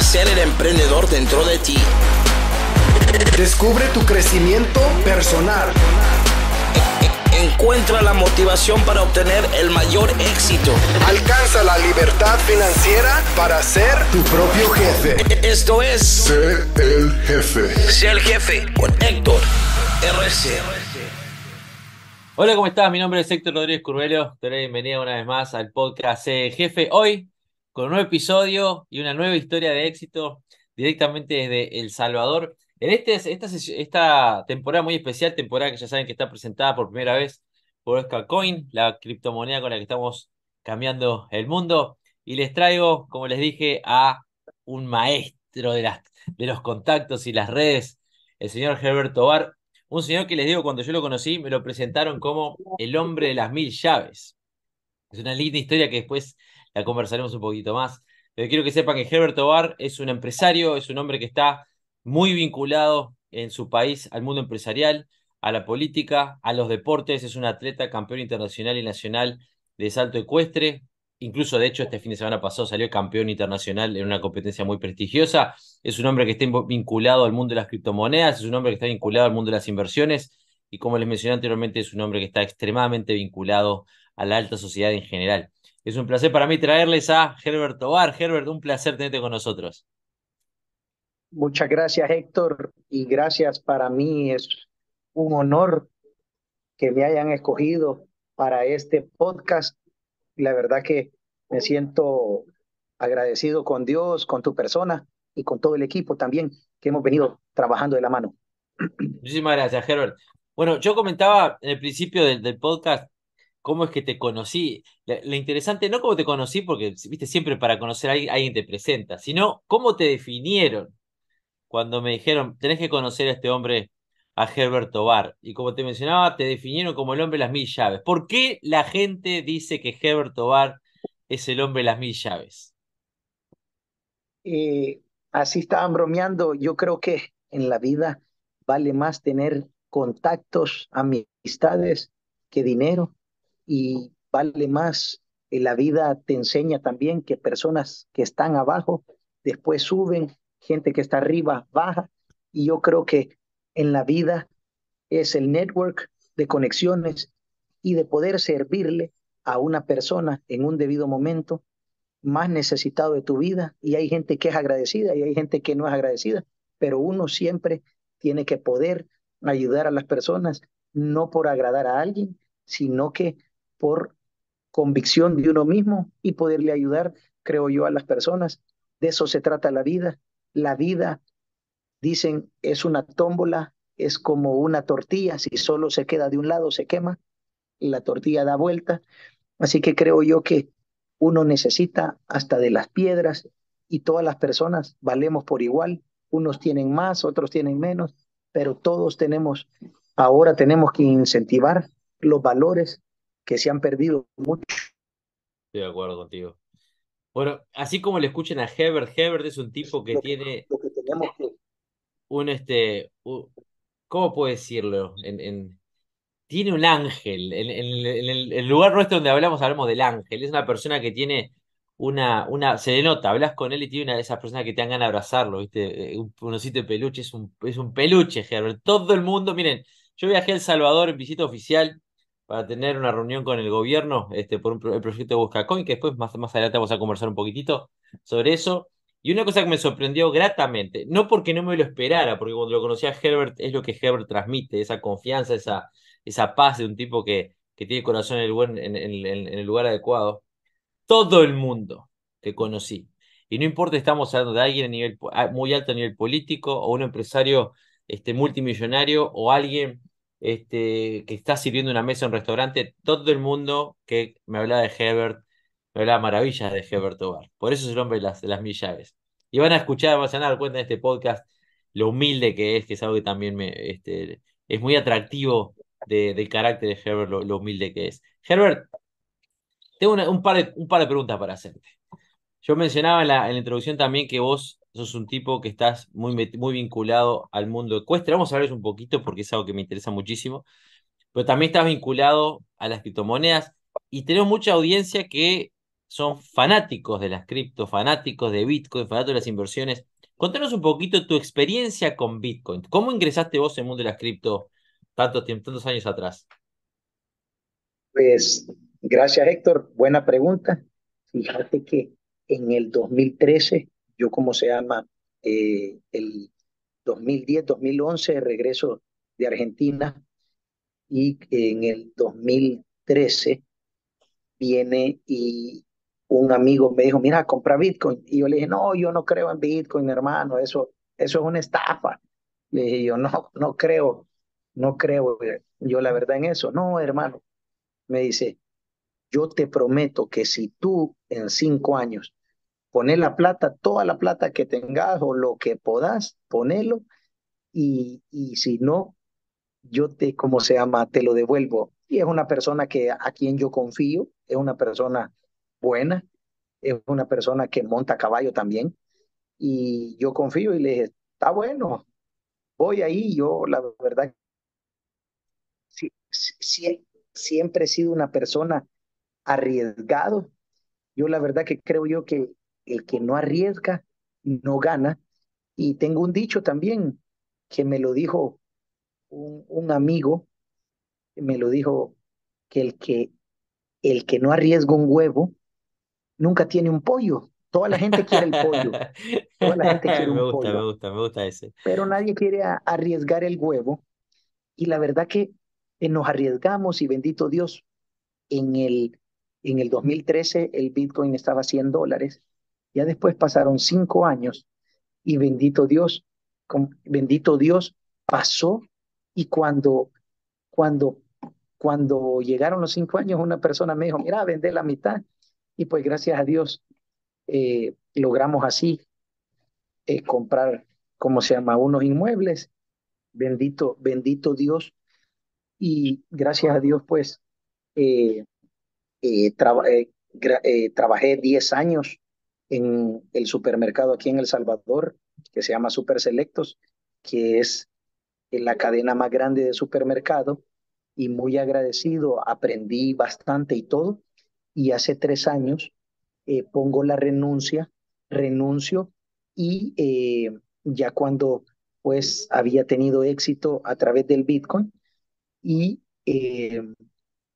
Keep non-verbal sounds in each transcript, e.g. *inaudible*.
ser el emprendedor dentro de ti. Descubre tu crecimiento personal. Encuentra la motivación para obtener el mayor éxito. Alcanza la libertad financiera para ser tu propio jefe. Esto es. Sé el jefe. Sé el jefe con Héctor RC. Hola, ¿cómo estás? Mi nombre es Héctor Rodríguez Curbelo. Te doy bienvenida una vez más al podcast Sé Jefe. Hoy con un nuevo episodio y una nueva historia de éxito directamente desde El Salvador. En este, esta, esta temporada muy especial, temporada que ya saben que está presentada por primera vez por Oscar Coin, la criptomoneda con la que estamos cambiando el mundo. Y les traigo, como les dije, a un maestro de, de los contactos y las redes, el señor Herbert Tobar. Un señor que les digo, cuando yo lo conocí, me lo presentaron como el hombre de las mil llaves. Es una linda historia que después la conversaremos un poquito más. Pero quiero que sepan que Herbert Tobar es un empresario, es un hombre que está muy vinculado en su país al mundo empresarial, a la política, a los deportes, es un atleta campeón internacional y nacional de salto ecuestre, incluso de hecho este fin de semana pasado salió campeón internacional en una competencia muy prestigiosa, es un hombre que está vinculado al mundo de las criptomonedas, es un hombre que está vinculado al mundo de las inversiones y como les mencioné anteriormente es un hombre que está extremadamente vinculado a la alta sociedad en general. Es un placer para mí traerles a Herbert Tobar. Herbert, un placer tenerte con nosotros. Muchas gracias, Héctor, y gracias para mí. Es un honor que me hayan escogido para este podcast. La verdad que me siento agradecido con Dios, con tu persona y con todo el equipo también que hemos venido trabajando de la mano. Muchísimas gracias, Herbert. Bueno, yo comentaba en el principio del podcast cómo es que te conocí. Lo interesante no cómo te conocí, porque viste siempre para conocer a alguien, te presenta, sino cómo te definieron cuando me dijeron, tenés que conocer a este hombre, a Herbert Tobar. Y como te mencionaba, te definieron como el hombre de las mil llaves. ¿Por qué la gente dice que Herbert Tobar es el hombre de las mil llaves? Eh, así estaban bromeando. Yo creo que en la vida vale más tener contactos, amistades que dinero y vale más. Eh, la vida te enseña también que personas que están abajo después suben, gente que está arriba baja. Y yo creo que en la vida es el network de conexiones y de poder servirle a una persona en un debido momento más necesitado de tu vida. Y hay gente que es agradecida y hay gente que no es agradecida, pero uno siempre tiene que poder ayudar a las personas, no por agradar a alguien, sino que por convicción de uno mismo y poderle ayudar, creo yo, a las personas. De eso se trata la vida. La vida, dicen, es una tómbola, es como una tortilla, si solo se queda de un lado se quema, la tortilla da vuelta. Así que creo yo que uno necesita hasta de las piedras y todas las personas valemos por igual, unos tienen más, otros tienen menos, pero todos tenemos, ahora tenemos que incentivar los valores que se han perdido mucho. Estoy de acuerdo contigo. Bueno, así como le escuchen a Hebert, Hebert es un tipo que, tiene lo que un este, ¿cómo puedo decirlo? tiene un ángel. En, el, lugar nuestro donde hablamos, hablamos del ángel. Es una persona que tiene una, una, se le nota, hablas con él y tiene una de esas personas que te dan ganas abrazarlo, ¿viste? Eh, un, osito de peluche, es un, es un peluche, Herbert. Todo el mundo, miren, yo viajé a El Salvador en visita oficial para tener una reunión con el gobierno este, por el proyecto de Buscacoin, que después más, más adelante vamos a conversar un poquitito sobre eso. Y una cosa que me sorprendió gratamente, no porque no me lo esperara, porque cuando lo conocí a Herbert es lo que Herbert transmite, esa confianza, esa, esa paz de un tipo que, que tiene el corazón en el, buen, en, el lugar adecuado. Todo el mundo que conocí, y no importa estamos hablando de alguien a nivel, muy alto a nivel político o un empresario este, multimillonario o alguien este, que está sirviendo una mesa en un restaurante, todo el mundo que me hablaba de Herbert me hablaba maravillas de Herbert Tobar. Por eso es el hombre de las, de las mil llaves. Y van a escuchar, van a dar cuenta en este podcast lo humilde que es, que es algo que también me, este, es muy atractivo de, del carácter de Herbert, lo, humilde que es. Herbert, tengo un, par de, un par de preguntas para hacerte. Yo mencionaba en la introducción también que vos sos un tipo que estás muy, muy vinculado al mundo ecuestre. Vamos a hablar un poquito porque es algo que me interesa muchísimo. Pero también estás vinculado a las criptomonedas y tenemos mucha audiencia que son fanáticos de las cripto, fanáticos de Bitcoin, fanáticos de las inversiones. Contanos un poquito tu experiencia con Bitcoin. ¿Cómo ingresaste vos en el mundo de las cripto tantos, tantos años atrás? Pues gracias Héctor, buena pregunta. Fíjate que en el 2013 yo como se llama, eh, el 2010-2011 regreso de Argentina y en el 2013 viene y un amigo me dijo, mira, compra Bitcoin. Y yo le dije, no, yo no creo en Bitcoin, hermano, eso, eso es una estafa. Le dije yo, no, no creo, no creo eh". yo la verdad en eso. No, hermano, me dice, yo te prometo que si tú en cinco años poné la plata, toda la plata que tengas o lo que podás, ponelo. Y, y si no, yo te, como se llama, te lo devuelvo. Y es una persona que a quien yo confío, es una persona buena, es una persona que monta caballo también. Y yo confío y le dije, está bueno, voy ahí. Yo, la verdad, sí, siempre he sido una persona arriesgado. Yo la verdad que creo yo que el que no arriesga no gana. Y tengo un dicho también que me lo dijo un, amigo, me lo dijo que el que el que no arriesga un huevo nunca tiene un pollo. Toda la gente quiere el pollo. *laughs* Toda la gente quiere me gusta, Me gusta, me gusta ese. Pero nadie quiere arriesgar el huevo. Y la verdad que eh, nos arriesgamos y bendito Dios, en el, en el 2013 el Bitcoin estaba a 100 dólares ya después pasaron cinco años y bendito Dios, bendito Dios pasó y cuando, cuando, cuando llegaron los cinco años, una persona me dijo, mira, vendé la mitad y pues gracias a Dios eh, logramos así eh, comprar, ¿cómo se llama?, unos inmuebles. Bendito, bendito Dios. Y gracias a Dios, pues, eh, trabajé diez años en el supermercado aquí en El Salvador, que se llama Super Selectos, que es eh, la cadena más grande de supermercado y muy agradecido, aprendí bastante y todo. Y hace tres años eh, pongo la renuncia, renuncio y eh, ya cuando pues había tenido éxito a través del Bitcoin y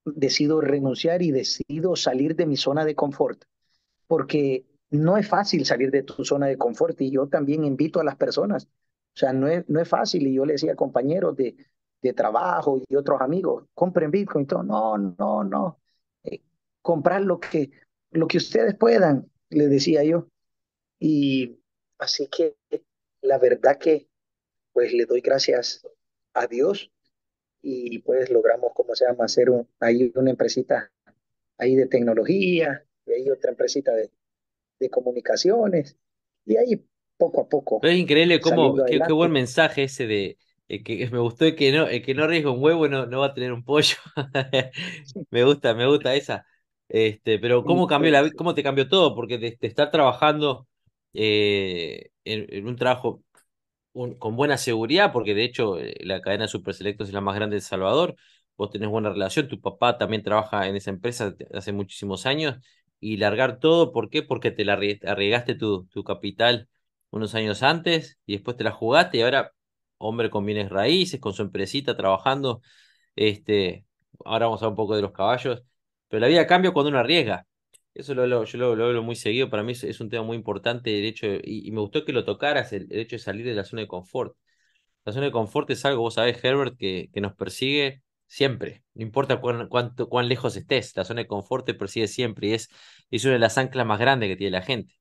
decido renunciar y decido salir de mi zona de confort, porque no es fácil salir de tu zona de confort y yo también invito a las personas. O sea, no es, no es fácil y yo le decía a compañeros de, de trabajo y otros amigos, compren Bitcoin. Todo. No, no, no. Eh, comprar lo que, lo que ustedes puedan, le decía yo. Y así que la verdad que pues le doy gracias a Dios y pues logramos, cómo se llama, hacer ahí una empresita ahí de tecnología y ahí otra empresita de, de comunicaciones, y ahí poco a poco. es increíble cómo, qué, buen mensaje ese de eh, que me gustó el que no, eh, que no arriesga un huevo no, no va a tener un pollo. *laughs* me gusta, me gusta esa. Este, pero cómo cambió la cómo te cambió todo, porque te, estar trabajando eh, en, un trabajo con buena seguridad, porque de hecho la cadena Super Selectos es la más grande de El Salvador, vos tenés buena relación, tu papá también trabaja en esa empresa hace muchísimos años, y largar todo. ¿Por qué? Porque te la arriesgaste tu, capital unos años antes y después te la jugaste y ahora hombre con bienes raíces, con su empresita trabajando. Este, ahora vamos a un poco de los caballos. Pero la vida cambia cuando uno arriesga. Eso lo, lo yo lo, lo, hablo muy seguido. Para mí es, un tema muy importante. El y, me gustó que lo tocaras, el, el, hecho de salir de la zona de confort. La zona de confort es algo, vos sabés, Herbert, que, que nos persigue siempre, no importa cuán, cuánto, cuán lejos estés, la zona de confort te persigue siempre y es, es una de las anclas más grandes que tiene la gente,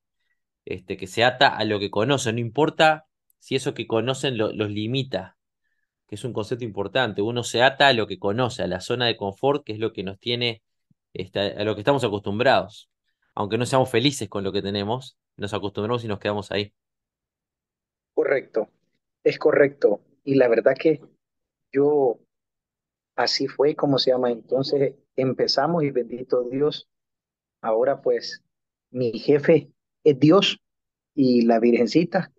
este, que se ata a lo que conoce, no importa si eso que conocen los limita, que es un concepto importante, uno se ata a lo que conoce, a la zona de confort, que es lo que nos tiene, este, a lo que estamos acostumbrados, aunque no seamos felices con lo que tenemos, nos acostumbramos y nos quedamos ahí. Correcto, es correcto. Y la verdad que yo así fue como se llama. Entonces empezamos y bendito Dios. Ahora pues mi jefe es Dios y la Virgencita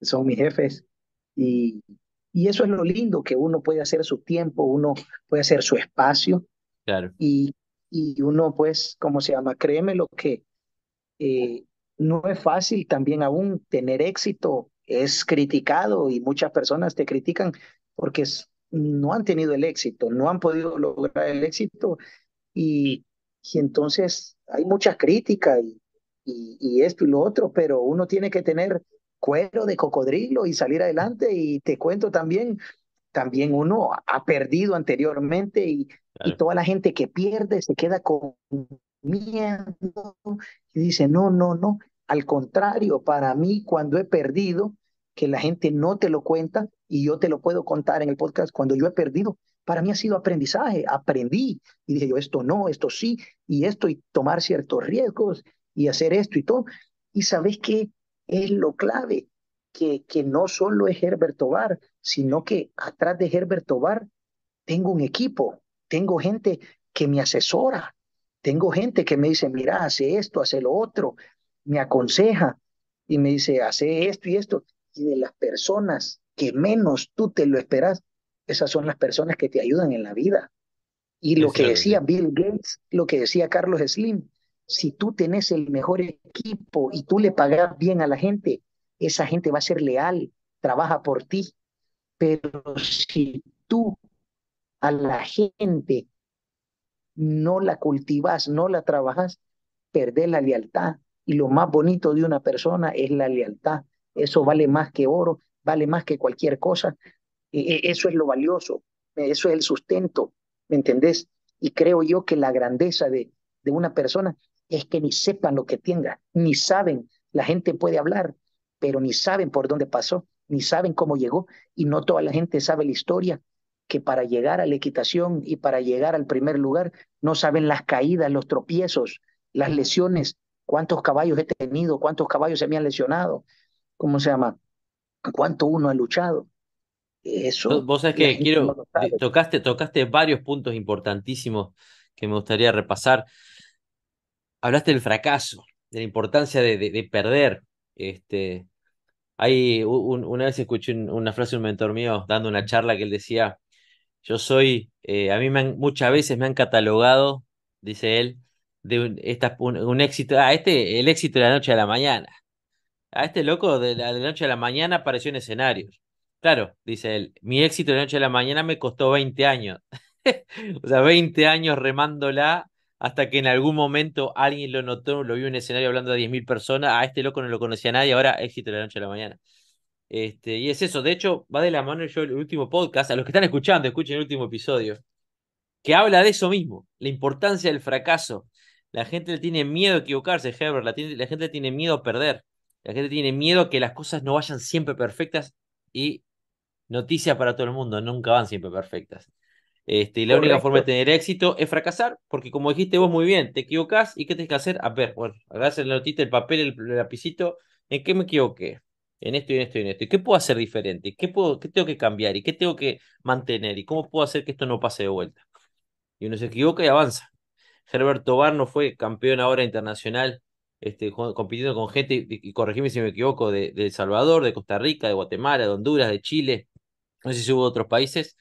son mis jefes. Y, eso es lo lindo, que uno puede hacer su tiempo, uno puede hacer su espacio. Claro. Y, y uno pues, ¿cómo se llama? Créeme lo que eh, no es fácil también aún tener éxito. Es criticado y muchas personas te critican porque es, no han tenido el éxito, no han podido lograr el éxito y, entonces hay mucha crítica y, y, esto y lo otro, pero uno tiene que tener cuero de cocodrilo y salir adelante y te cuento también, también uno ha perdido anteriormente y, y toda la gente que pierde se queda con miedo y dice, no, no, no, al contrario, para mí cuando he perdido, que la gente no te lo cuenta y yo te lo puedo contar en el podcast cuando yo he perdido. Para mí ha sido aprendizaje, aprendí y dije yo esto no, esto sí y esto y tomar ciertos riesgos y hacer esto y todo. Y sabes que es lo clave, que, que no solo es Herbert Tobar, sino que atrás de Herbert Tobar tengo un equipo, tengo gente que me asesora, tengo gente que me dice, mira, hace esto, hace lo otro, me aconseja y me dice, hace esto y esto y de las personas que menos tú te lo esperas, esas son las personas que te ayudan en la vida. Y lo que decía Bill Gates, lo que decía Carlos Slim, si tú tenés el mejor equipo y tú le pagas bien a la gente, esa gente va a ser leal, trabaja por ti. Pero si tú a la gente no la cultivas, no la trabajas, perdés la lealtad. Y lo más bonito de una persona es la lealtad. Eso vale más que oro, vale más que cualquier cosa. E, e, eso es lo valioso, eso es el sustento, ¿me entendés? Y creo yo que la grandeza de, de una persona es que ni sepan lo que tenga, ni saben. La gente puede hablar, pero ni saben por dónde pasó, ni saben cómo llegó, y no toda la gente sabe la historia, que para llegar a la equitación y para llegar al primer lugar, no saben las caídas, los tropiezos, las lesiones, cuántos caballos he tenido, cuántos caballos se me han lesionado, ¿cómo se llama? ¿Cuánto uno ha luchado? Eso. Vos sabés que quiero, tocaste, tocaste varios puntos importantísimos que me gustaría repasar. Hablaste del fracaso, de la importancia de, perder. Este, hay una vez escuché una frase de un mentor mío dando una charla que él decía, yo soy, eh, a mí me muchas veces me han catalogado, dice él, de un, un éxito, ah, este, el éxito de la noche a la mañana a este loco de la, noche a la mañana apareció en escenarios. Claro, dice él, mi éxito de la noche a la mañana me costó 20 años. *laughs* o sea, 20 años remándola hasta que en algún momento alguien lo notó, lo vio en un escenario hablando a 10.000 personas, a este loco no lo conocía nadie, ahora éxito de la noche a la mañana. Este, y es eso, de hecho, va de la mano yo el último podcast, a los que están escuchando, escuchen el último episodio, que habla de eso mismo, la importancia del fracaso. La gente le tiene miedo a equivocarse, Herbert, la, la gente le tiene miedo a perder. La gente tiene miedo a que las cosas no vayan siempre perfectas y noticias para todo el mundo, nunca van siempre perfectas. Este, y la única forma de tener éxito es fracasar, porque como dijiste vos muy bien, te equivocás y ¿qué tenés que hacer? A ver, bueno, agarras la notita, el papel, el, lapicito, ¿en qué me equivoqué? En esto y en esto y en esto. ¿Y qué puedo hacer diferente? ¿Qué, puedo, ¿Qué tengo que cambiar? ¿Y qué tengo que mantener? ¿Y cómo puedo hacer que esto no pase de vuelta? Y uno se equivoca y avanza. Herbert Tobar no fue campeón ahora internacional este, compitiendo con gente, y corregime si me equivoco, de, El Salvador, de Costa Rica, de Guatemala, de Honduras, de Chile, no sé si hubo otros países,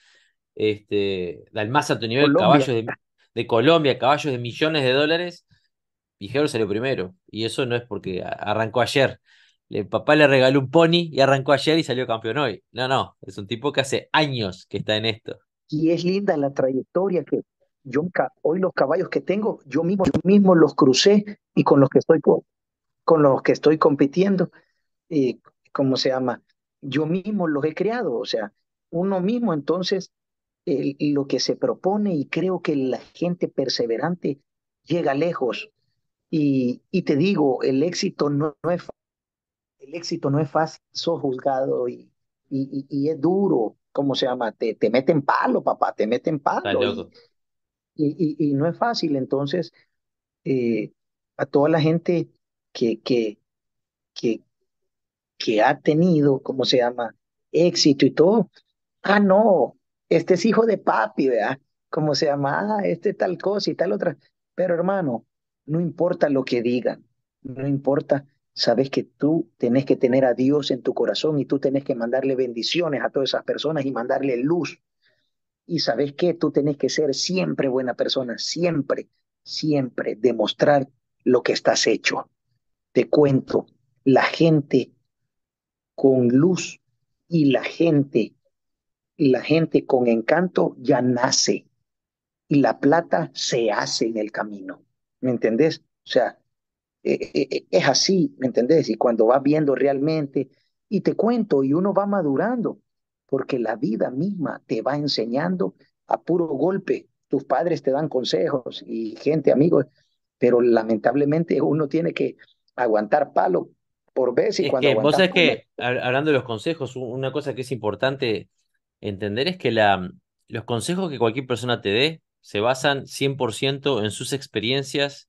este, al más alto nivel, caballos de, Colombia, caballos de millones de dólares, Vijero salió primero, y eso no es porque arrancó ayer. El papá le regaló un pony y arrancó ayer y salió campeón hoy. No, no, es un tipo que hace años que está en esto. Y es linda la trayectoria que, yo hoy los caballos que tengo, yo mismo, yo mismo los crucé y con los que estoy, con los que estoy compitiendo, y, ¿cómo se llama? Yo mismo los he creado, o sea, uno mismo entonces el, lo que se propone y creo que la gente perseverante llega lejos. Y, y te digo, el éxito no, no, es el éxito no es fácil, sos juzgado y, y, y es duro, ¿cómo se llama? Te, te meten palo, papá, te meten palo. Y, no es fácil, entonces, eh, a toda la gente que, que, que, ha tenido, ¿cómo se llama?, éxito y todo. Ah, no, este es hijo de papi, ¿verdad? ¿Cómo se llama? Ah, este tal cosa y tal otra. Pero hermano, no importa lo que digan, no importa, sabes que tú tenés que tener a Dios en tu corazón y tú tenés que mandarle bendiciones a todas esas personas y mandarle luz y sabes que tú tenés que ser siempre buena persona, siempre, siempre demostrar lo que estás hecho. Te cuento, la gente con luz y la gente, la gente con encanto ya nace y la plata se hace en el camino. ¿Me entendés? O sea, e, e, e, es así, ¿me entendés? Y cuando vas viendo realmente, y te cuento, y uno va madurando, porque la vida misma te va enseñando a puro golpe. Tus padres te dan consejos y gente, amigos, pero lamentablemente uno tiene que aguantar palo por vez y cuando vos sabés que hablando de los consejos, una cosa que es importante entender es que los consejos que cualquier persona te dé se basan 100% en sus experiencias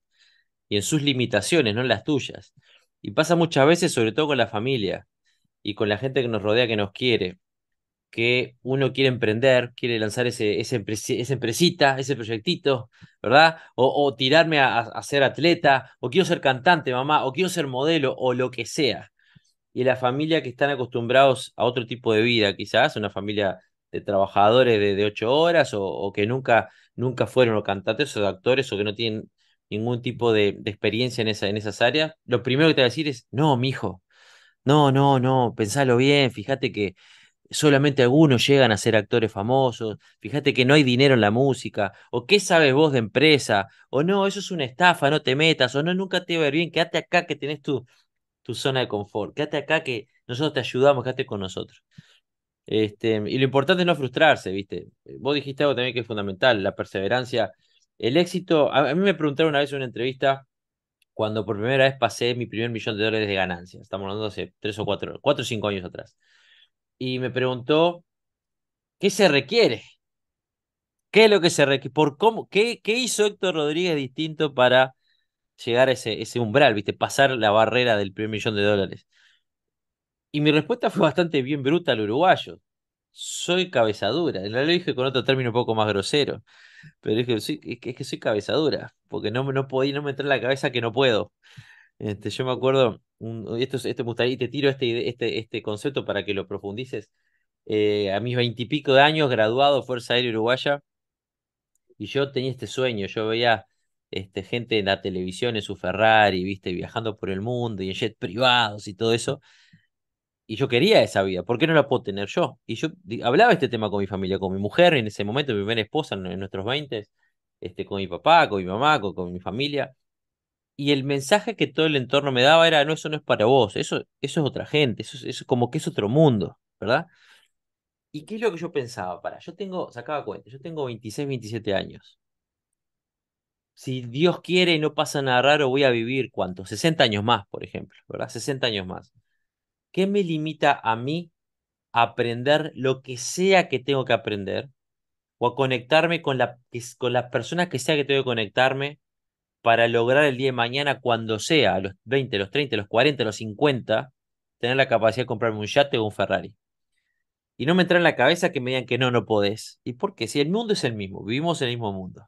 y en sus limitaciones, no en las tuyas. Y pasa muchas veces, sobre todo con la familia y con la gente que nos rodea, que nos quiere que uno quiere emprender, quiere lanzar ese, esa empresita, ese proyectito, ¿verdad? O, tirarme a, ser atleta, o quiero ser cantante, mamá, o quiero ser modelo, o lo que sea. Y la familia que están acostumbrados a otro tipo de vida, quizás, una familia de trabajadores de, ocho horas, o, que nunca, nunca fueron o cantantes o actores, o que no tienen ningún tipo de, experiencia en, esa, en esas áreas, lo primero que te va a decir es, no, mijo, no, no, no, pensalo bien, fíjate que solamente algunos llegan a ser actores famosos, fíjate que no hay dinero en la música, o qué sabes vos de empresa, o no, eso es una estafa, no te metas, o no, nunca te va a ir bien, quédate acá que tenés tu, tu zona de confort, quédate acá que nosotros te ayudamos, quédate con nosotros. Este, y lo importante es no frustrarse, ¿viste? Vos dijiste algo también que es fundamental, la perseverancia. El éxito, a, mí me preguntaron una vez en una entrevista, cuando por primera vez pasé mi primer millón de dólares de ganancias, estamos hablando hace tres o cuatro, cuatro o cinco años atrás y me preguntó qué se requiere, qué es lo que se por cómo, qué, qué hizo Héctor Rodríguez distinto para llegar a ese, ese umbral, ¿viste? pasar la barrera del primer millón de dólares. Y mi respuesta fue bastante bien bruta al uruguayo. Soy cabezadura. Lo dije con otro término un poco más grosero. Pero dije, es, que, soy cabezadura. Porque no, no podía, no me entra en la cabeza que no puedo. Este, yo me acuerdo, esto, gustaría, y te tiro este, este, este, concepto para que lo profundices. Eh, a mis veintipico de años, graduado Fuerza Aérea Uruguaya, y yo tenía este sueño, yo veía este, gente en la televisión, en su Ferrari, viste, viajando por el mundo y en jet privados y todo eso. Y yo quería esa vida, ¿por qué no la puedo tener yo? Y yo hablaba este tema con mi familia, con mi mujer en ese momento, mi primera esposa en, nuestros 20, este, con mi papá, con mi mamá, con mi familia y el mensaje que todo el entorno me daba era, no, eso no es para vos, eso, eso es otra gente, eso, es como que es otro mundo, ¿verdad? ¿Y qué es lo que yo pensaba? Para, yo tengo, sacaba cuenta, yo tengo 26, 27 años. Si Dios quiere y no pasa nada raro, voy a vivir cuánto? 60 años más, por ejemplo, ¿verdad? 60 años más. ¿Qué me limita a mí a aprender lo que sea que tengo que aprender? O a conectarme con la, con la persona que sea que tengo que conectarme para lograr el día de mañana, cuando sea, a los 20, los 30, los 40, los 50, tener la capacidad de comprarme un yate o un Ferrari. Y no me entra en la cabeza que me digan que no, no podés. ¿Y por qué? Si el mundo es el mismo, vivimos en el mismo mundo.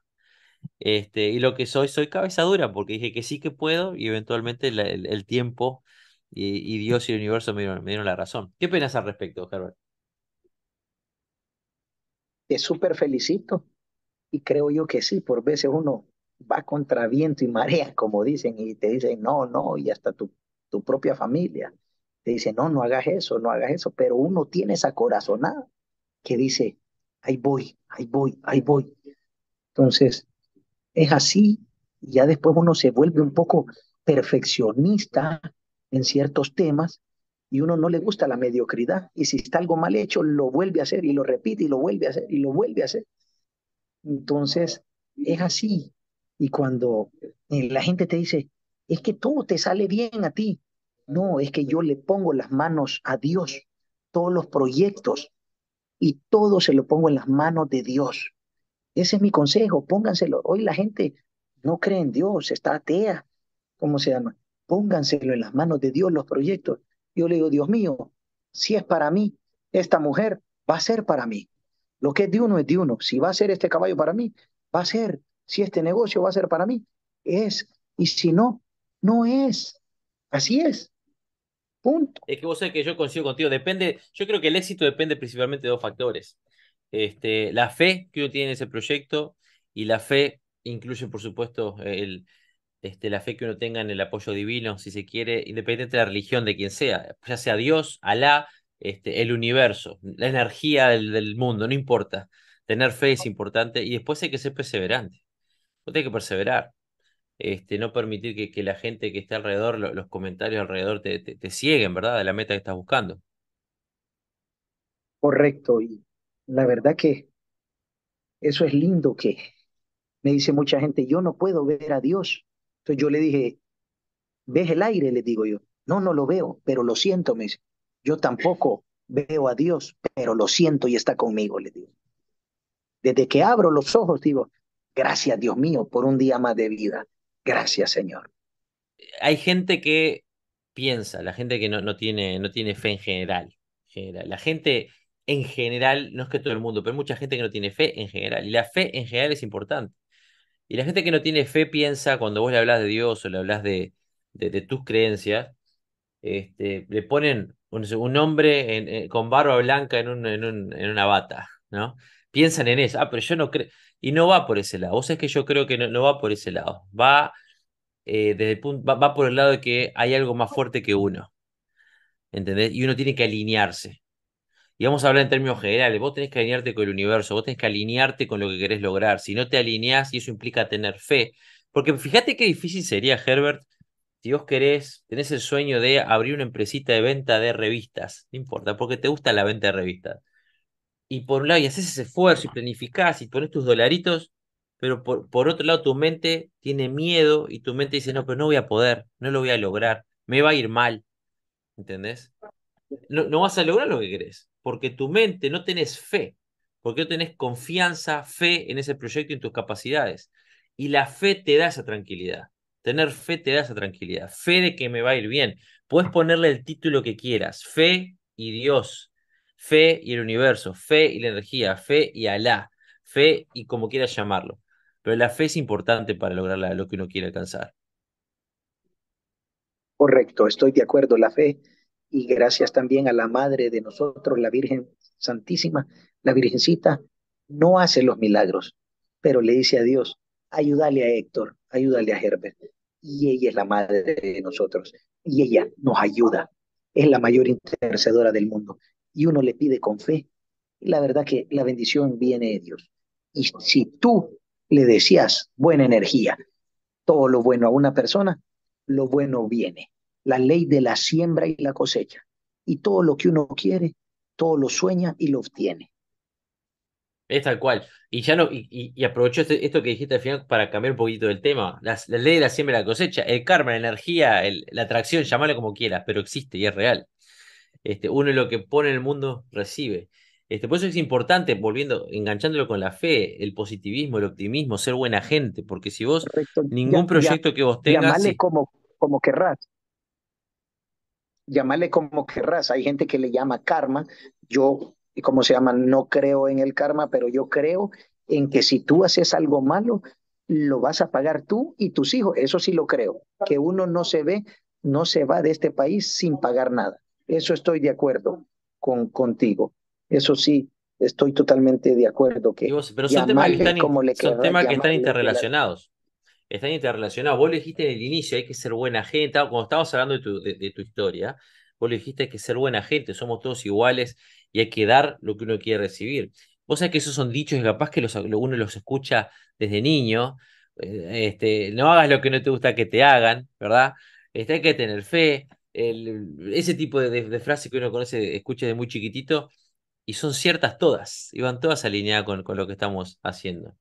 Este, y lo que soy, soy cabeza dura, porque dije que sí que puedo y eventualmente el, tiempo y, Dios y el universo me dieron, la razón. ¿Qué penas al respecto, Gerber Te súper felicito y creo yo que sí, por veces uno va contra viento y marea, *laughs* como dicen, y te dicen, no, no, y hasta tu, tu propia familia te dice, no, no hagas eso, no hagas eso, pero uno tiene esa corazonada que dice, ahí voy, ahí voy, ahí voy. Entonces, es así, y ya después uno se vuelve un poco perfeccionista en ciertos temas y uno no le gusta la mediocridad y si está algo mal hecho lo vuelve a hacer y lo repite y lo vuelve a hacer y lo vuelve a hacer. Entonces, es así. Y cuando la gente te dice, es que todo te sale bien a ti. No, es que yo le pongo las manos a Dios, todos los proyectos, y todo se lo pongo en las manos de Dios. Ese es mi consejo, pónganselo. Hoy la gente no cree en Dios, está atea, ¿cómo se llama? Pónganselo en las manos de Dios los proyectos. Yo le digo, Dios mío, si es para mí, esta mujer va a ser para mí. Lo que es de uno es de uno. Si va a ser este caballo para mí, va a ser si este negocio va a ser para mí. Es. Y si no, no es. Así es. Punto. Es que vos sabés que yo coincido contigo. Depende, yo creo que el éxito depende principalmente de dos factores. Este, la fe que uno tiene en ese proyecto y la fe incluye, por supuesto, el, este, la fe que uno tenga en el apoyo divino, si se quiere, independiente de la religión de quien sea, ya sea Dios, Alá, este, el universo, la energía del, del mundo, no importa. Tener fe es importante y después hay que ser perseverante. Tienes que perseverar. Este, no permitir que, la gente que está alrededor, los comentarios alrededor te, cieguen, ¿verdad? De la meta que estás buscando. Correcto, y la verdad que eso es lindo que me dice mucha gente, yo no puedo ver a Dios. Entonces yo le dije, ¿ves el aire? Le digo yo. No, no lo veo, pero lo siento, me dice. Yo tampoco veo a Dios, pero lo siento y está conmigo, le digo. Desde que abro los ojos, digo, Gracias, Dios mío, por un día más de vida. Gracias, Señor. Hay gente que piensa, la gente que no, no tiene, no tiene fe en general, La gente en general, no es que todo el mundo, pero hay mucha gente que no tiene fe en general. Y la fe en general es importante. Y la gente que no tiene fe piensa, cuando vos le hablas de Dios o le hablas de, de, tus creencias, este, le ponen un, hombre eh, con barba blanca en, en, una bata, ¿no? Piensan en eso. Ah, pero yo no creo. Y no va por ese lado. Vos es que yo creo que no, va por ese lado. Va, eh, desde el punto, va, va, por el lado de que hay algo más fuerte que uno. ¿Entendés? Y uno tiene que alinearse. Y vamos a hablar en términos generales. Vos tenés que alinearte con el universo, vos tenés que alinearte con lo que querés lograr. Si no te alineás, y eso implica tener fe. Porque fíjate qué difícil sería, Herbert, si vos querés, tenés el sueño de abrir una empresita de venta de revistas. No importa, porque te gusta la venta de revistas y por un lado, y haces ese esfuerzo y planificás y pones tus dolaritos, pero por, otro lado tu mente tiene miedo y tu mente dice, no, pero no voy a poder, no lo voy a lograr, me va a ir mal, ¿entendés? No, vas a lograr lo que querés, porque tu mente no tenés fe, porque no tenés confianza, fe en ese proyecto y en tus capacidades. Y la fe te da esa tranquilidad. Tener fe te da esa tranquilidad. Fe de que me va a ir bien. Puedes ponerle el título que quieras. Fe y Dios fe y el universo, fe y la energía, fe y Alá, fe y como quieras llamarlo. Pero la fe es importante para lograr lo que uno quiere alcanzar. Correcto, estoy de acuerdo, la fe. Y gracias también a la madre de nosotros, la Virgen Santísima, la Virgencita, no hace los milagros, pero le dice a Dios, ayúdale a Héctor, ayúdale a Herbert. Y ella es la madre de nosotros. Y ella nos ayuda. Es la mayor intercedora del mundo y uno le pide con fe, la verdad que la bendición viene de Dios. Y si tú le decías buena energía, todo lo bueno a una persona, lo bueno viene. La ley de la siembra y la cosecha. Y todo lo que uno quiere, todo lo sueña y lo obtiene. Es tal cual. Y ya no, y, aprovecho este, esto que dijiste al final para cambiar un poquito del tema. La, ley de la siembra y la cosecha, el karma, la energía, la atracción, Llámalo como quieras, pero existe y es real. Este, uno lo que pone en el mundo recibe. Este, por eso es importante, volviendo, enganchándolo con la fe, el positivismo, el optimismo, ser buena gente, porque si vos, ningún proyecto que vos tengas... llamale como, como querrás. llamale como querrás. Hay gente que le llama karma. Yo, ¿cómo se llama? No creo en el karma, pero yo creo en que si tú haces algo malo, lo vas a pagar tú y tus hijos. Eso sí lo creo. Que uno no se ve, no se va de este país sin pagar nada. Eso estoy de acuerdo con, contigo. Eso sí, estoy totalmente de acuerdo. Que pero son temas que están, interrelacionados. Están interrelacionados. Vos lo dijiste en el inicio, hay que ser buena gente. Ah, cuando estábamos hablando de tu, historia, vos lo dijiste, hay que ser buena gente, somos todos iguales y hay que dar lo que uno quiere recibir. Vos sabés que esos son dichos y capaz que uno los escucha desde niño. Eh, este, no hagas lo que no te gusta que te hagan, ¿verdad? Este, hay que tener fe, ese tipo de, de, frases que uno conoce, escucha de muy chiquitito, y son ciertas todas, y van todas alineadas con, lo que estamos haciendo.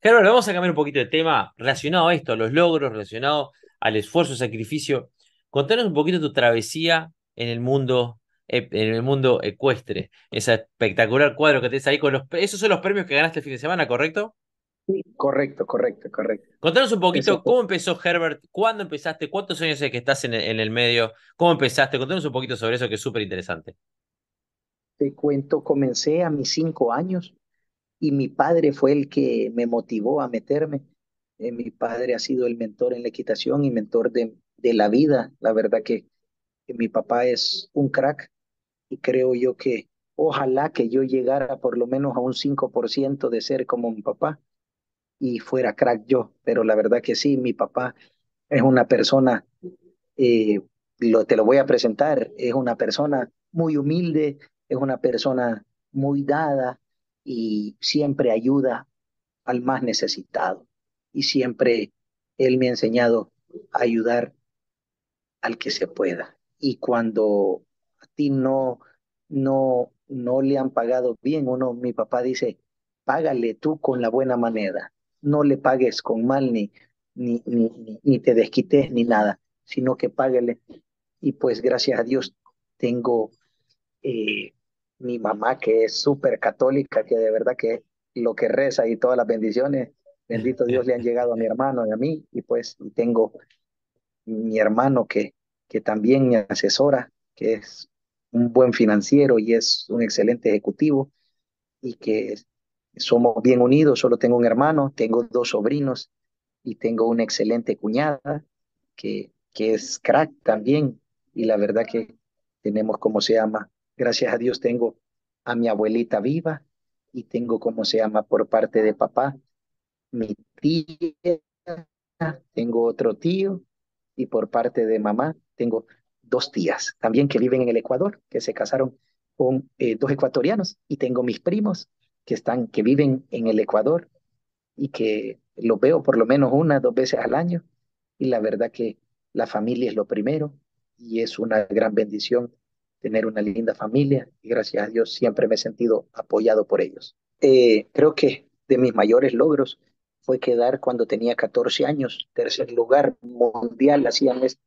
Claro, vamos a cambiar un poquito de tema relacionado a esto, a los logros, relacionado al esfuerzo, sacrificio. Contanos un poquito tu travesía en el mundo eh, en el mundo ecuestre. Ese espectacular cuadro que tenés ahí con los esos son los premios que ganaste el fin de semana, ¿correcto? Sí, correcto, correcto, correcto. Contanos un poquito cómo empezó Herbert, cuándo empezaste, cuántos años es que estás en el, en el medio, cómo empezaste, contanos un poquito sobre eso que es súper interesante. Te cuento, comencé a mis cinco años y mi padre fue el que me motivó a meterme. Eh, mi padre ha sido el mentor en la equitación y mentor de, la vida. La verdad que, que mi papá es un crack y creo yo que ojalá que yo llegara por lo menos a un 5% de ser como mi papá y fuera crack yo, pero la verdad que sí, mi papá es una persona, eh, lo, te lo voy a presentar, es una persona muy humilde, es una persona muy dada y siempre ayuda al más necesitado. Y siempre él me ha enseñado a ayudar al que se pueda. Y cuando a ti no, no, no le han pagado bien, uno, mi papá dice, págale tú con la buena manera no le pagues con mal ni, ni, ni, ni te desquites ni nada, sino que páguele. Y pues gracias a Dios tengo eh, mi mamá que es súper católica, que de verdad que lo que reza y todas las bendiciones, bendito Dios, le han llegado a mi hermano y a mí. Y pues tengo mi hermano que, que también me asesora, que es un buen financiero y es un excelente ejecutivo y que somos bien unidos, solo tengo un hermano, tengo dos sobrinos y tengo una excelente cuñada que, que es crack también y la verdad que tenemos como se llama, gracias a Dios tengo a mi abuelita viva y tengo como se llama por parte de papá mi tía, tengo otro tío y por parte de mamá tengo dos tías también que viven en el Ecuador, que se casaron con eh, dos ecuatorianos y tengo mis primos que, están, que viven en el Ecuador y que los veo por lo menos una, dos veces al año. Y la verdad que la familia es lo primero y es una gran bendición tener una linda familia y gracias a Dios siempre me he sentido apoyado por ellos. Eh, creo que de mis mayores logros fue quedar cuando tenía 14 años, tercer lugar mundial, hacían este,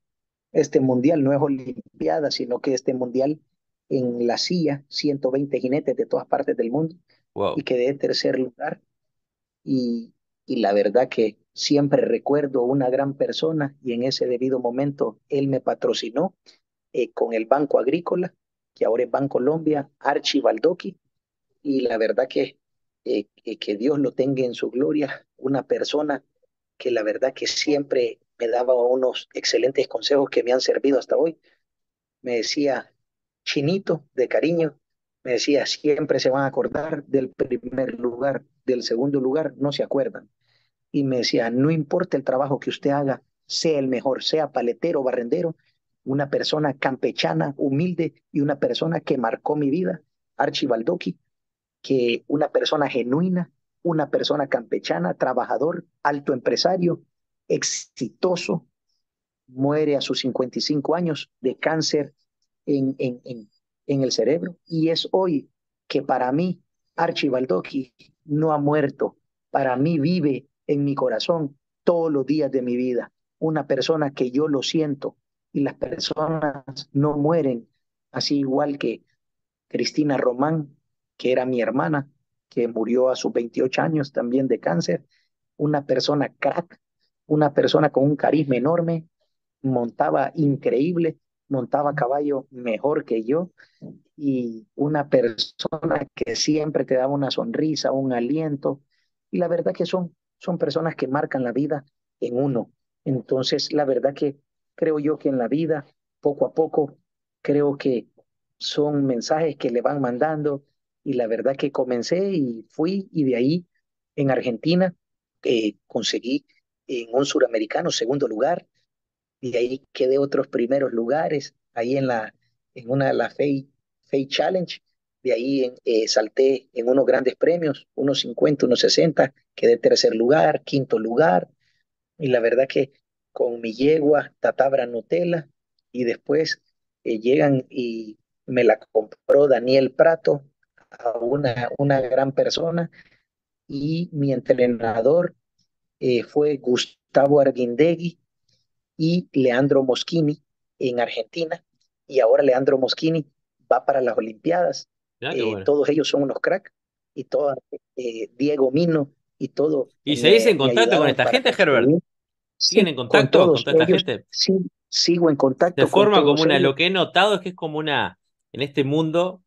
este mundial, no es olimpiada, sino que este mundial en la CIA, 120 jinetes de todas partes del mundo, y quedé tercer lugar. Y, la verdad que siempre recuerdo una gran persona y en ese debido momento él me patrocinó eh, con el Banco Agrícola, que ahora es Banco Colombia, Archie Y la verdad eh, que, que Dios lo tenga en su gloria, una persona que la verdad que siempre me daba unos excelentes consejos que me han servido hasta hoy. Me decía, chinito de cariño, me decía, siempre se van a acordar del primer lugar, del segundo lugar, no se acuerdan. Y me decía, no importa el trabajo que usted haga, sea el mejor, sea paletero, barrendero, una persona campechana, humilde y una persona que marcó mi vida, Archibaldoki que una persona genuina, una persona campechana, trabajador, alto empresario, exitoso, muere a sus 55 años de cáncer en, en, en el cerebro. Y es hoy que para mí Archibaldoki no ha muerto. Para mí vive en mi corazón todos los días de mi vida. Una persona que yo lo siento y las personas no mueren. Así igual que Cristina Román, que era mi hermana, que murió a sus 28 años también de cáncer. Una persona crack, una persona con un carisma enorme, montaba increíble montaba caballo mejor que yo y una persona que siempre te daba una sonrisa, un aliento. Y la verdad que son, son personas que marcan la vida en uno. Entonces, la verdad que creo yo que en la vida, poco a poco, creo que son mensajes que le van mandando. Y la verdad que comencé y fui y de ahí en Argentina eh, conseguí en un suramericano segundo lugar y ahí quedé otros primeros lugares, ahí en, la, en una de las FEI, Challenge, de ahí eh, eh, salté en unos grandes premios, unos 50, unos 60, quedé tercer lugar, quinto lugar, y la verdad que con mi yegua, Tatabra Nutella, y después eh, llegan y me la compró Daniel Prato, a una, gran persona, y mi entrenador fue Gustavo Arguindegui, y Leandro Moschini en Argentina. Y ahora Leandro Moschini va para las Olimpiadas. Ah, eh, todos ellos son unos cracks. Y todo, eh, Diego Mino y todo. ¿Y se dice en contacto con esta gente, Herbert? ¿Siguen en contacto con, toda esta gente? Sí, sigo en contacto. Se forma como una, lo que he notado es que es como una, en este mundo,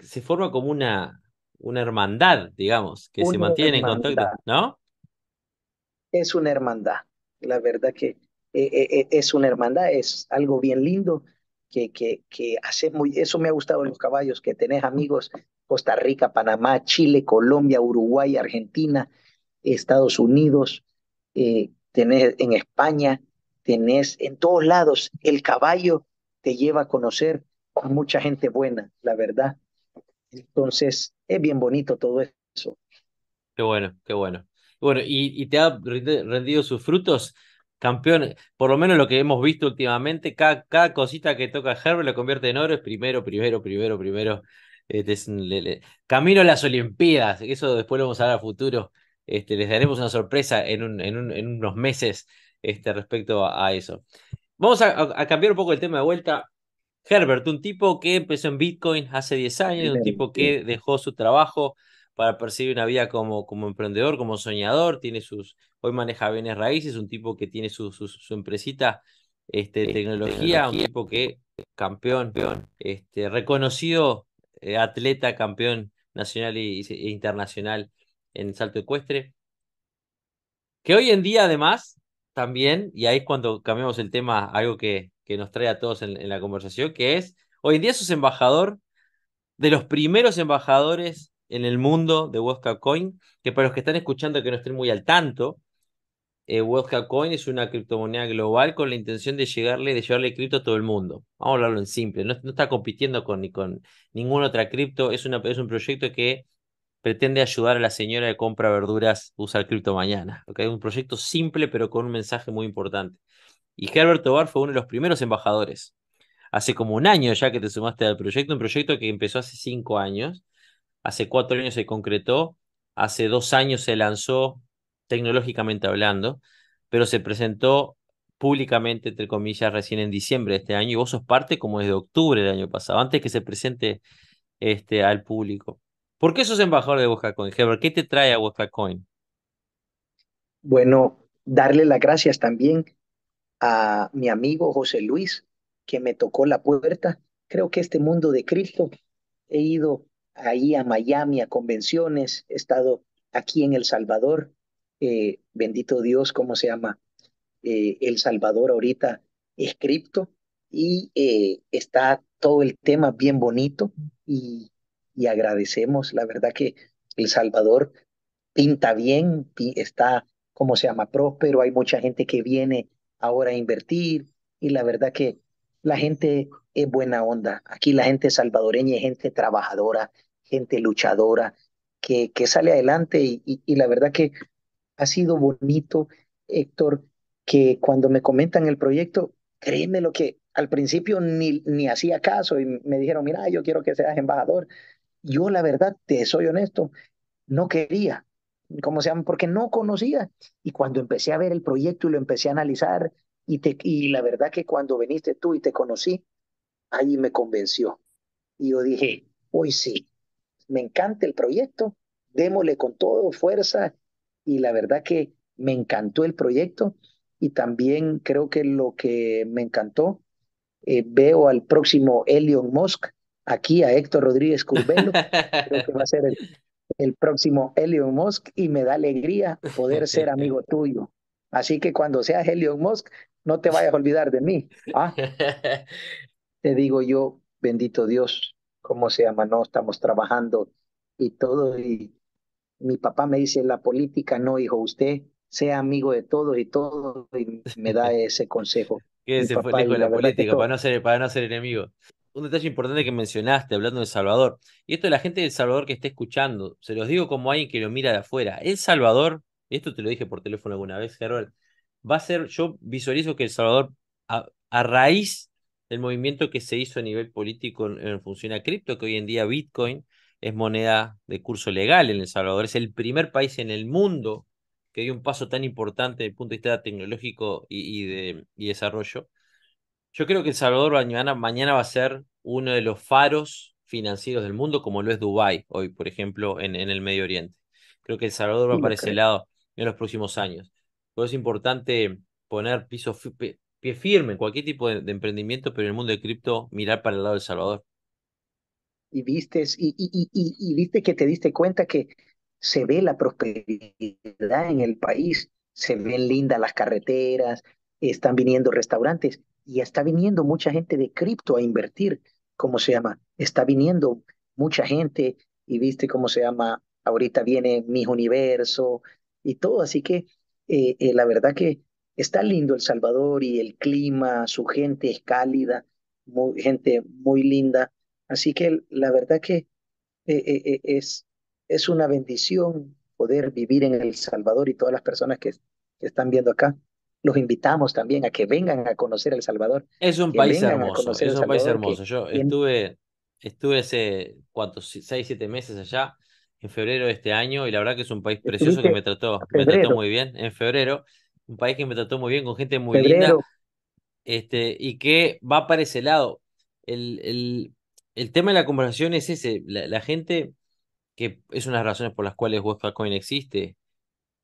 se forma como una, una hermandad, digamos, que se mantiene en contacto, ¿no? Es una hermandad. La verdad que e, e, e, es una hermandad, es algo bien lindo que, que, que hace muy, eso me ha gustado en los caballos, que tenés amigos Costa Rica, Panamá, Chile, Colombia, Uruguay, Argentina, Estados Unidos, eh, tenés en España, tenés en todos lados, el caballo te lleva a conocer a mucha gente buena, la verdad. Entonces, es bien bonito todo eso. Qué bueno, qué bueno. Bueno, ¿y, y te ha rendido sus frutos? campeón, por lo menos lo que hemos visto últimamente, cada, cosita que toca Herbert lo convierte en oro, es primero, primero, primero, primero. Este, camino a las Olimpiadas, eso después lo vamos a ver a futuro. Este, les daremos una sorpresa en, en, unos meses este, respecto a, eso. Vamos a, a, cambiar un poco el tema de vuelta. Herbert, un tipo que empezó en Bitcoin hace 10 años, un tipo que dejó su trabajo para percibir una vida como, como emprendedor, como soñador, tiene sus, hoy maneja bienes raíces, un tipo que tiene su, su, empresita este, este tecnología, un tipo que campeón, campeón. Este, reconocido eh, atleta, campeón nacional e, internacional en salto ecuestre, que hoy en día además también, y ahí es cuando cambiamos el tema, algo que, que nos trae a todos en, la conversación, que es, hoy en día sos embajador de los primeros embajadores en el mundo de Wildcat Coin, que para los que están escuchando que no estén muy al tanto, eh, Coin es una criptomoneda global con la intención de llegarle, de llevarle cripto a todo el mundo. Vamos a hablarlo en simple, no, está compitiendo con, ni con ninguna otra cripto, es, es un proyecto que pretende ayudar a la señora de compra verduras a usar cripto mañana. Es Un proyecto simple pero con un mensaje muy importante. Y Herbert Tobar fue uno de los primeros embajadores. Hace como un año ya que te sumaste al proyecto, un proyecto que empezó hace cinco años, hace cuatro años se concretó, hace dos años se lanzó tecnológicamente hablando, pero se presentó públicamente, entre comillas, recién en diciembre de este año y vos sos parte como desde octubre del año pasado, antes que se presente este, al público. ¿Por qué sos embajador de WakaCoin, Heber? ¿Qué te trae a Coin? Bueno, darle las gracias también a mi amigo José Luis, que me tocó la puerta. Creo que este mundo de Cristo he ido ahí a Miami, a convenciones, he estado aquí en El Salvador, eh, bendito Dios, ¿cómo se llama? Eh, el Salvador ahorita es cripto y eh, está todo el tema bien bonito y, y, agradecemos, la verdad que El Salvador pinta bien, está, ¿cómo se llama? Próspero, hay mucha gente que viene ahora a invertir y la verdad que la gente es buena onda. Aquí la gente salvadoreña es gente trabajadora, gente luchadora que, que sale adelante y, y, la verdad que ha sido bonito, Héctor, que cuando me comentan el proyecto, créeme lo que al principio ni, ni hacía caso y me dijeron, mira, yo quiero que seas embajador. Yo la verdad, te soy honesto, no quería, como se llama, porque no conocía. Y cuando empecé a ver el proyecto y lo empecé a analizar, y, te, y la verdad que cuando viniste tú y te conocí, ahí me convenció. Y yo dije, hoy sí, me encanta el proyecto, démosle con todo, fuerza, y la verdad que me encantó el proyecto y también creo que lo que me encantó, eh, veo al próximo Elon Musk, aquí a Héctor Rodríguez Curbelo, creo que va a ser el, próximo Elon Musk y me da alegría poder ser amigo tuyo. Así que cuando seas Elon Musk, no te vayas a olvidar de mí. ¿ah? *laughs* Te digo yo, bendito Dios, ¿cómo se llama? No, estamos trabajando y todo. Y mi papá me dice, la política no, hijo, usted sea amigo de todos y todo. y me da *laughs* ese consejo. que papá, fue lejos de la, política para no, ser, enemigo. Un detalle importante que mencionaste hablando de Salvador, y esto la gente de Salvador que esté escuchando, se los digo como alguien que lo mira de afuera. El Salvador, esto te lo dije por teléfono alguna vez, Gerald va a ser, yo visualizo que El Salvador, a, a raíz el movimiento que se hizo a nivel político en, función a cripto, que hoy en día Bitcoin es moneda de curso legal en El Salvador. Es el primer país en el mundo que dio un paso tan importante desde el punto de vista tecnológico y, de desarrollo. Yo creo que El Salvador mañana, mañana va a ser uno de los faros financieros del mundo, como lo es Dubái hoy, por ejemplo, en, el Medio Oriente. Creo que El Salvador va a mm, para ese lado en los próximos años. Pero es importante poner piso, pie firme en cualquier tipo de, emprendimiento, pero en el mundo de cripto, mirar para el lado de Salvador. Y viste, y, viste que te diste cuenta que se ve la prosperidad en el país, se ven lindas las carreteras, están viniendo restaurantes y está viniendo mucha gente de cripto a invertir, como se llama? Está viniendo mucha gente y viste cómo se llama, ahorita viene mis universo y todo, así que eh, eh, la verdad que Está lindo El Salvador y el clima, su gente es cálida, gente muy linda. Así que la verdad que eh, eh, eh, es, es una bendición poder vivir en El Salvador y todas las personas que, están viendo acá. Los invitamos también a que vengan a conocer El Salvador. Es un país hermoso, es un país hermoso. Yo estuve, estuve hace cuántos, seis, siete meses allá, en febrero de este año, y la verdad que es un país precioso que me trató, me trató muy bien en febrero un país que me trató muy bien, con gente muy linda, este, y que va para ese lado. El, el, tema de la conversación es ese, la, gente, que es una de las razones por las cuales busca Coin existe,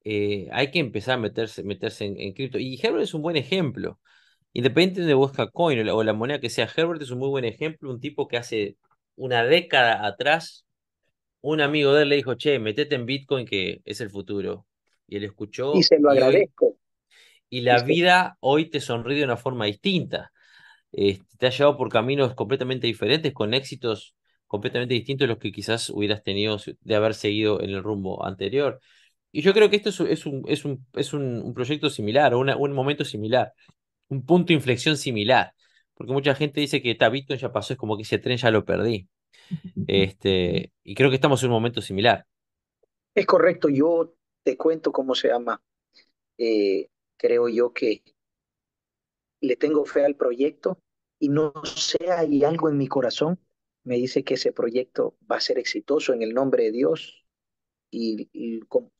eh, hay que empezar a meterse, meterse en, cripto. Y Herbert es un buen ejemplo. Independiente de busca Coin o la, moneda que sea, Herbert es un muy buen ejemplo, un tipo que hace una década atrás, un amigo de él le dijo, che, metete en Bitcoin que es el futuro. Y él escuchó. Y se lo agradezco y la vida hoy te sonríe de una forma distinta. Este, te ha llevado por caminos completamente diferentes, con éxitos completamente distintos de los que quizás hubieras tenido de haber seguido en el rumbo anterior. Y yo creo que esto es, un, es, un, proyecto similar, o un momento similar, un punto de inflexión similar. Porque mucha gente dice que está ya pasó, es como que ese tren ya lo perdí. *laughs* Este, y creo que estamos en un momento similar. Es correcto, yo te cuento cómo se llama. Eh, creo yo que le tengo fe al proyecto y no sé, hay algo en mi corazón, me dice que ese proyecto va a ser exitoso en el nombre de Dios y,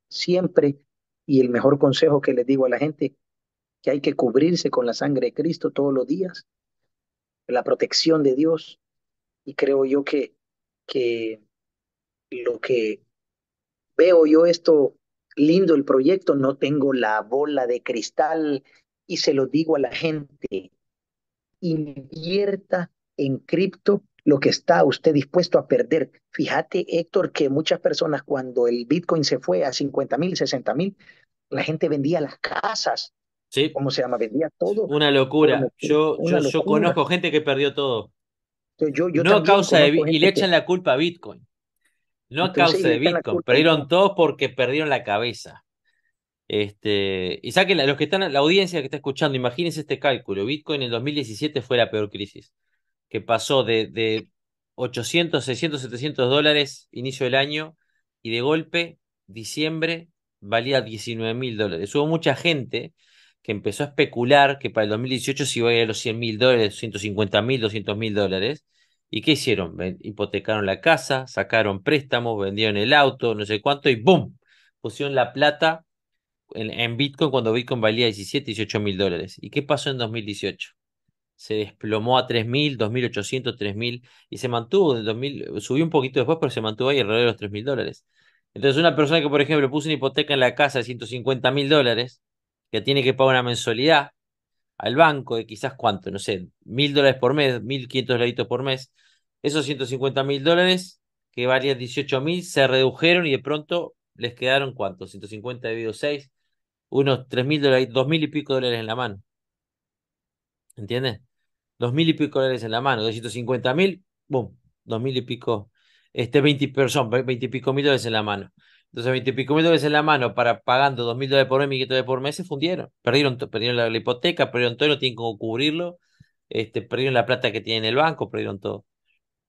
siempre, y el mejor consejo que le digo a la gente, que hay que cubrirse con la sangre de Cristo todos los días, la protección de Dios, y creo yo que, que lo que veo yo esto lindo el proyecto, no tengo la bola de cristal y se lo digo a la gente, invierta en cripto lo que está usted dispuesto a perder. Fíjate, Héctor, que muchas personas cuando el Bitcoin se fue a 50 mil, 60 mil, la gente vendía las casas. Sí. ¿Cómo se llama? Vendía todo. Una locura. Yo, yo, conozco gente que perdió todo. Yo, yo no causa de, y le echan la culpa a Bitcoin. No a causa de Bitcoin, perdieron todos porque perdieron la cabeza. Este, y saquen los que están, la audiencia que está escuchando, imagínense este cálculo. Bitcoin en el 2017 fue la peor crisis, que pasó de, de 800, 600, 700 dólares inicio del año y de golpe, diciembre, valía 19 mil dólares. Hubo mucha gente que empezó a especular que para el 2018 se iba a ir a los 100 mil dólares, 150 mil, 200 mil dólares. ¿Y qué hicieron? Hipotecaron la casa, sacaron préstamos, vendieron el auto, no sé cuánto, y ¡boom! Pusieron la plata en, Bitcoin cuando Bitcoin valía 17, 18 mil dólares. ¿Y qué pasó en 2018? Se desplomó a 3.000, 2.800, mil, y se mantuvo, en 2000, subió un poquito después, pero se mantuvo ahí alrededor de los mil dólares. Entonces una persona que, por ejemplo, puso una hipoteca en la casa de 150 mil dólares, que tiene que pagar una mensualidad, al banco de quizás cuánto, no sé, mil dólares por mes, mil quinientos dólares por mes, esos 150 mil dólares que valían 18 mil se redujeron y de pronto les quedaron cuánto, 150 dividido 6, unos tres mil dólares, dos mil y pico dólares en la mano. ¿Entiendes? dos mil y pico dólares en la mano, 250 mil, boom, dos mil y pico, este 20, personas, 20 y pico mil dólares en la mano. Entonces, 20 y pico mil dólares en la mano para pagando dos mil dólares por mes, mil dólares por mes, se fundieron. Perdieron, perdieron la, hipoteca, perdieron todo, no tienen cómo cubrirlo. Este, perdieron la plata que tienen en el banco, perdieron todo.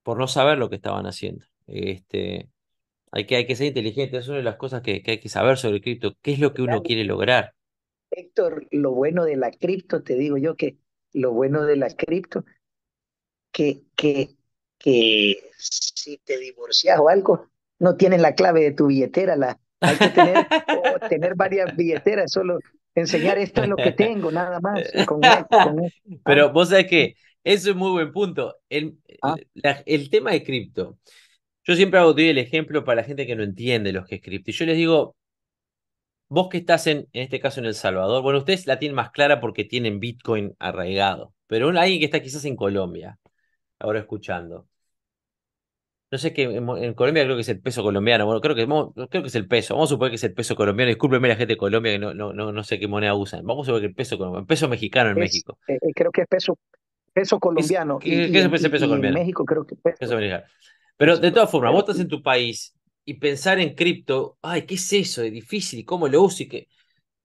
Por no saber lo que estaban haciendo. Este, hay, que, hay que ser inteligente. Es una de las cosas que, hay que saber sobre el cripto. ¿Qué es lo que uno quiere lograr? Héctor, lo bueno de la cripto, te digo yo que lo bueno de la cripto, que, que, que si te divorcias o algo, no tienen la clave de tu billetera. La, hay que tener, *laughs* tener varias billeteras, solo enseñar esto es lo que tengo, nada más. *laughs* Pero vos sabés que eso es muy buen punto. El, ah. el tema de cripto. Yo siempre hago el ejemplo para la gente que no entiende los que es cripto. Y yo les digo, vos que estás en, en este caso en El Salvador, bueno, ustedes la tienen más clara porque tienen Bitcoin arraigado, pero alguien que está quizás en Colombia, ahora escuchando, no sé qué, en, Colombia creo que es el peso colombiano. Bueno, creo que, creo que es el peso. Vamos a suponer que es el peso colombiano. Discúlpeme la gente de Colombia que no, no, no, sé qué moneda usan. Vamos a suponer que el peso colombiano, el peso mexicano en México. creo que es peso, peso colombiano. ¿Qué es el peso, colombiano? En México creo que peso, peso Pero de todas formas, vos estás en tu país y pensar en cripto, ay, ¿qué es eso? Es difícil, ¿y cómo lo uso? Y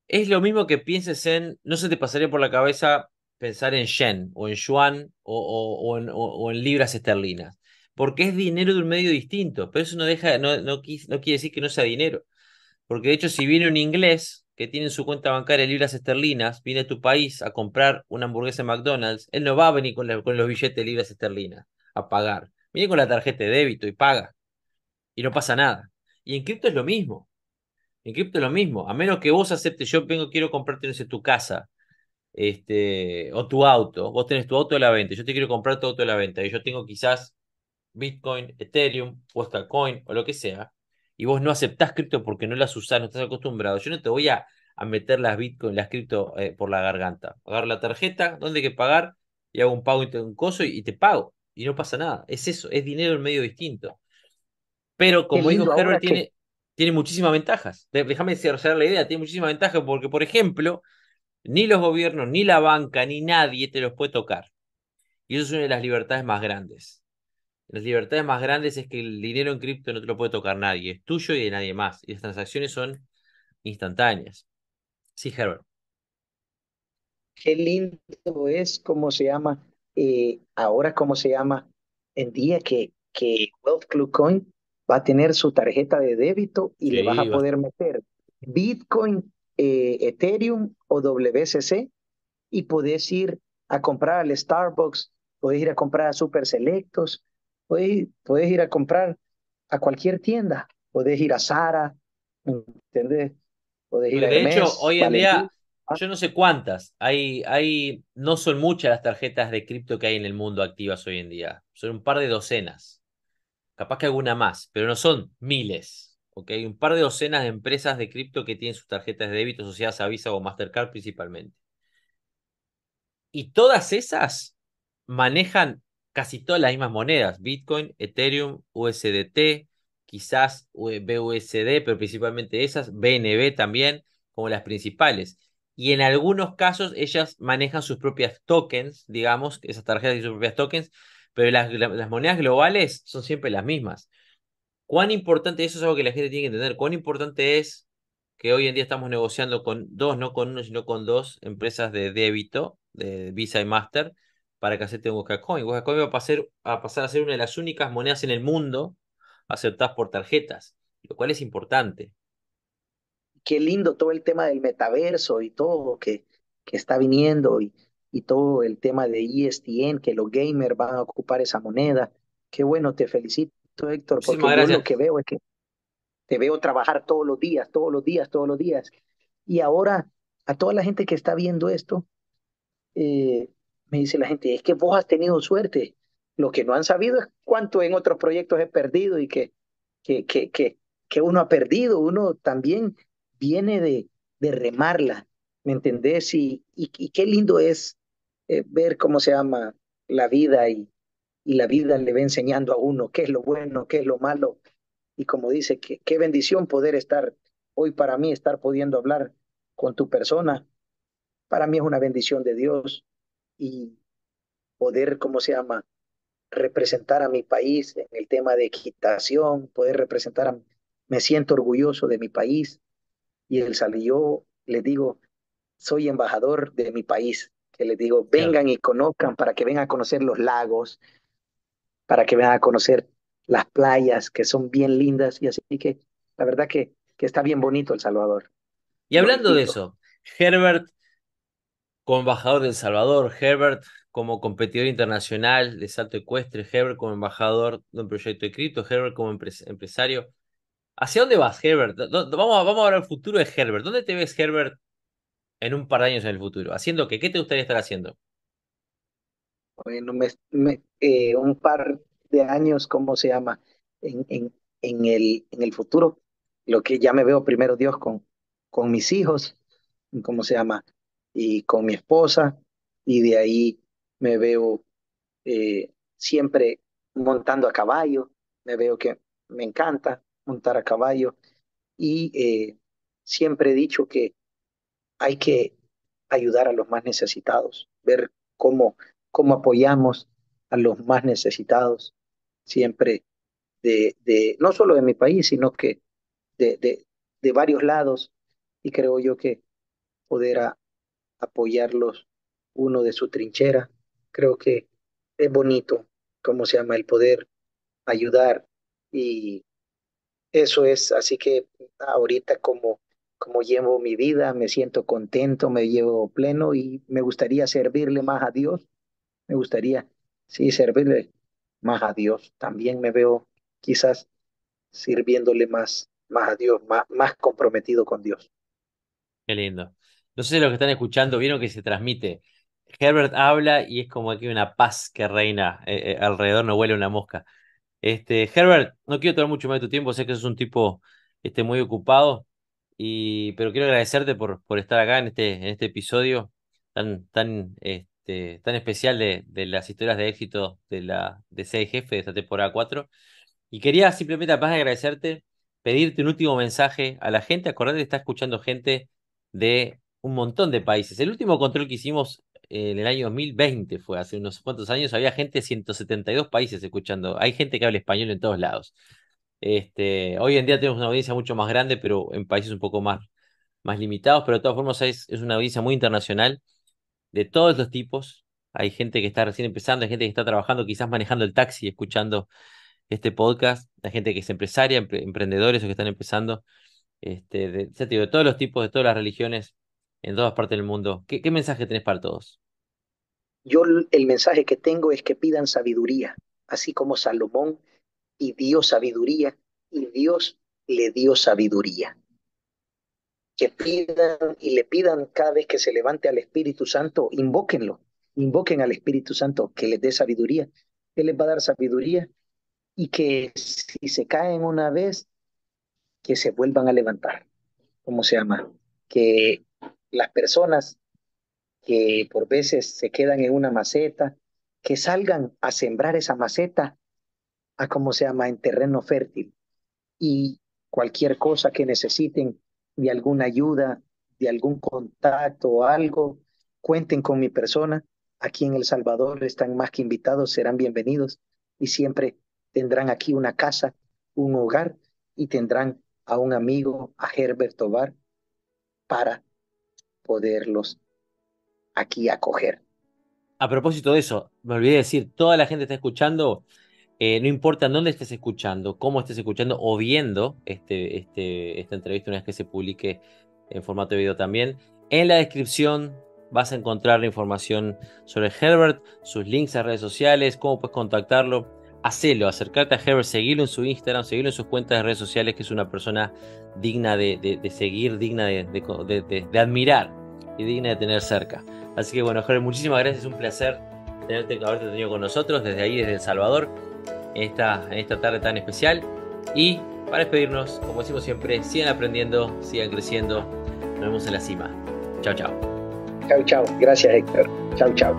Es lo mismo que pienses en, no se te pasaría por la cabeza pensar en yen o en yuan o, o en libras esterlinas porque es dinero de un medio distinto, pero eso no, deja, no, no, quiere decir que no sea dinero. Porque de hecho, si viene un inglés que tiene su cuenta bancaria libras esterlinas, viene a tu país a comprar una hamburguesa en McDonald's, él no va a venir con, los billetes libras esterlinas a pagar. Viene con la tarjeta de débito y paga. Y no pasa nada. Y en cripto es lo mismo. En cripto es lo mismo. A menos que vos aceptes, yo vengo, quiero comprarte, tu casa este, o tu auto. Vos tenés tu auto de la venta, yo te quiero comprar tu auto de la venta. Y yo tengo quizás Bitcoin, Ethereum Postalcoin, o lo que sea, y vos no aceptás cripto porque no las usás, no estás acostumbrado, yo no te voy a, meter las Bitcoin, las cripto eh, por la garganta. Agarro la tarjeta, ¿dónde hay que pagar, y hago un pago y un coso y, te pago. Y no pasa nada. Es eso, es dinero en medio distinto. Pero como dijo Herbert, tiene, tiene muchísimas ventajas. Déjame cerrar la idea, tiene muchísimas ventajas porque, por ejemplo, ni los gobiernos, ni la banca, ni nadie te los puede tocar. Y eso es una de las libertades más grandes. Las libertades más grandes es que el dinero en cripto no te lo puede tocar nadie, es tuyo y de nadie más. Y las transacciones son instantáneas. Sí, Herbert. Qué lindo es, cómo se llama, eh, ahora cómo se llama, el día que, que Wealth Club Coin va a tener su tarjeta de débito y le vas a poder meter Bitcoin, eh, Ethereum o WCC y podés ir a comprar al Starbucks, podés ir a comprar a Super Selectos, Podés puedes ir a comprar a cualquier tienda, puedes ir a Sara, ¿entendés? ir de hecho, hoy en día, ah. yo no sé cuántas, hay, hay, no son muchas las tarjetas de cripto que hay en el mundo activas hoy en día, son un par de docenas, capaz que alguna más, pero no son miles. hay Un par de docenas de empresas de cripto que tienen sus tarjetas de débito asociadas a Visa o Mastercard principalmente. Y todas esas manejan casi todas las mismas monedas, Bitcoin, Ethereum, USDT, quizás BUSD, pero principalmente esas, BNB también, como las principales. Y en algunos casos ellas manejan sus propias tokens, digamos, esas tarjetas y sus propias tokens, pero las, las monedas globales son siempre las mismas. ¿Cuán importante, eso es algo que la gente tiene que entender, cuán importante es que hoy en día estamos negociando con dos, no con uno, sino con dos empresas de débito, de Visa y Master, para que acepten Coin. Coin va a pasar, a pasar a ser una de las únicas monedas en el mundo aceptadas por tarjetas, lo cual es importante. Qué lindo todo el tema del metaverso y todo que, que está viniendo y, y todo el tema de ISTN e que los gamers van a ocupar esa moneda. Qué bueno, te felicito, Héctor, porque lo que veo es que te veo trabajar todos los días, todos los días, todos los días. Y ahora, a toda la gente que está viendo esto, eh, me dice la gente, es que vos has tenido suerte. Lo que no han sabido es cuánto en otros proyectos he perdido y que, que, que, que, que uno ha perdido. Uno también viene de, de remarla, ¿me entendés? Y, y, qué lindo es eh, ver cómo se ama la vida y, y la vida le va enseñando a uno qué es lo bueno, qué es lo malo. Y como dice, qué bendición poder estar hoy para mí, estar pudiendo hablar con tu persona. Para mí es una bendición de Dios y poder, ¿cómo se llama? Representar a mi país en el tema de equitación, poder representar a... Me siento orgulloso de mi país y el salió, le digo, soy embajador de mi país, que le digo, vengan y conozcan para que vengan a conocer los lagos, para que vengan a conocer las playas que son bien lindas y así que la verdad que, que está bien bonito El Salvador. Y hablando de eso, Herbert como embajador de El Salvador, Herbert como competidor internacional de salto ecuestre, Herbert como embajador de un proyecto escrito, cripto, Herbert como empresario. ¿Hacia dónde vas, Herbert? Vamos a, vamos a ver el futuro de Herbert. ¿Dónde te ves, Herbert, en un par de años en el futuro? ¿Haciendo qué? ¿Qué te gustaría estar haciendo? Bueno, eh, un par de años, ¿cómo se llama? En, el, futuro, lo que ya me veo primero Dios con mis hijos, ¿cómo se llama? y con mi esposa y de ahí me veo eh, siempre montando a caballo, me veo que me encanta montar a caballo y eh, siempre he dicho que hay que ayudar a los más necesitados, ver cómo, cómo apoyamos a los más necesitados siempre de, de no solo de mi país, sino que de, de, de varios lados y creo yo que poder a, apoyarlos uno de su trinchera. Creo que es bonito, como se llama, el poder ayudar y eso es, así que ahorita como, como llevo mi vida, me siento contento, me llevo pleno y me gustaría servirle más a Dios, me gustaría, sí, servirle más a Dios. También me veo quizás sirviéndole más, más a Dios, más, más comprometido con Dios. Qué lindo. No sé si los que están escuchando vieron que se transmite. Herbert habla y es como aquí una paz que reina. Eh, eh, alrededor no huele una mosca. Este, Herbert, no quiero tomar mucho más de tu tiempo. Sé que sos un tipo este, muy ocupado. Y, pero quiero agradecerte por, por estar acá en este, en este episodio tan, tan, este, tan especial de, las historias de éxito de la de seis jefe de esta temporada 4. Y quería simplemente, además de agradecerte, pedirte un último mensaje a la gente. Acordate que está escuchando gente de un montón de países. El último control que hicimos eh, en el año 2020 fue hace unos cuantos años, había gente de 172 países escuchando. Hay gente que habla español en todos lados. Este, hoy en día tenemos una audiencia mucho más grande, pero en países un poco más, más limitados, pero de todas formas es, una audiencia muy internacional, de todos los tipos. Hay gente que está recién empezando, hay gente que está trabajando, quizás manejando el taxi, escuchando este podcast, hay gente que es empresaria, emprendedores o que están empezando, este, de todos los tipos, de todas las religiones, en todas partes del mundo. ¿Qué, mensaje tenés para todos? Yo el mensaje que tengo es que pidan sabiduría, así como Salomón y Dios sabiduría y Dios le dio sabiduría. Que pidan y le pidan cada vez que se levante al Espíritu Santo, invóquenlo, invoquen al Espíritu Santo que les dé sabiduría. Él les va a dar sabiduría y que si se caen una vez, que se vuelvan a levantar. ¿Cómo se llama? Que las personas que por veces se quedan en una maceta, que salgan a sembrar esa maceta a como se llama, en terreno fértil. Y cualquier cosa que necesiten de alguna ayuda, de algún contacto o algo, cuenten con mi persona. Aquí en El Salvador están más que invitados, serán bienvenidos y siempre tendrán aquí una casa, un hogar y tendrán a un amigo, a Herbert Tobar, para poderlos aquí acoger. A propósito de eso, me olvidé decir, toda la gente está escuchando, eh, no importa dónde estés escuchando, cómo estés escuchando o viendo este, este, esta entrevista una vez que se publique en formato de video también, en la descripción vas a encontrar la información sobre Herbert, sus links a redes sociales, cómo puedes contactarlo. Hacelo, acercarte a Herbert, seguirlo en su Instagram, seguirlo en sus cuentas de redes sociales, que es una persona digna de, seguir, digna de admirar y digna de tener cerca. Así que bueno, Jorge, muchísimas gracias, es un placer tenerte, haberte tenido con nosotros desde ahí, desde El Salvador, esta, en esta tarde tan especial. Y para despedirnos, como decimos siempre, sigan aprendiendo, sigan creciendo. Nos vemos en la cima. Chao, chao. Chao, chao. Gracias, Héctor. Chao, chao.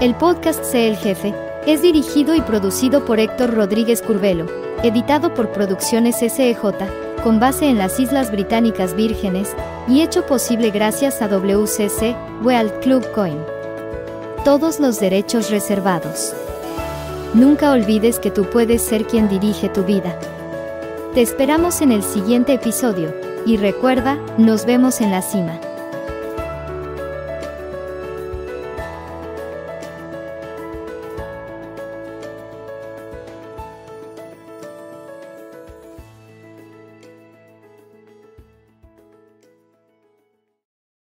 El podcast Sé el Jefe es dirigido y producido por Héctor Rodríguez Curvelo, editado por Producciones SEJ con base en las Islas Británicas Vírgenes, y hecho posible gracias a WCC, World Club Coin. Todos los derechos reservados. Nunca olvides que tú puedes ser quien dirige tu vida. Te esperamos en el siguiente episodio, y recuerda, nos vemos en la cima.